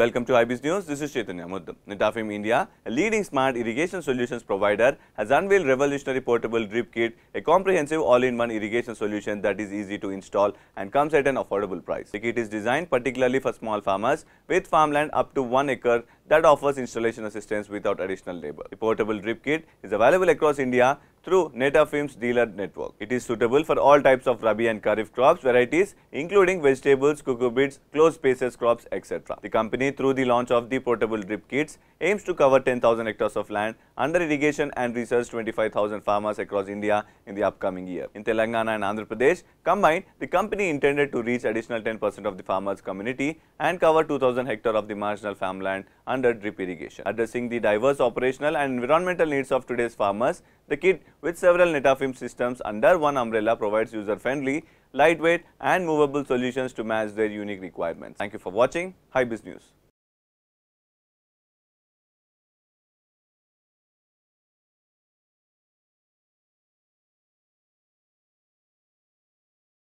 Welcome to IBS News. This is Chaitanya Muddam. Netafim India, a leading smart irrigation solutions provider, has unveiled revolutionary portable drip kit, a comprehensive all-in-one irrigation solution that is easy to install and comes at an affordable price. The kit is designed particularly for small farmers with farmland up to 1 acre that offers installation assistance without additional labor. The portable drip kit is available across India through Netafim's dealer network. It is suitable for all types of Rabi and Kharif crops varieties including vegetables, cucurbits, closed spaces crops etc. The company through the launch of the portable drip kits aims to cover 10,000 hectares of land under irrigation and research 25,000 farmers across India in the upcoming year. In Telangana and Andhra Pradesh, Combined, the company intended to reach additional 10% of the farmers community and cover 2000 hectare of the marginal farmland under drip irrigation. Addressing the diverse operational and environmental needs of today's farmers, the kit with several Netafim systems under one umbrella provides user-friendly, lightweight and movable solutions to match their unique requirements. Thank you for watching. Hi Biz News.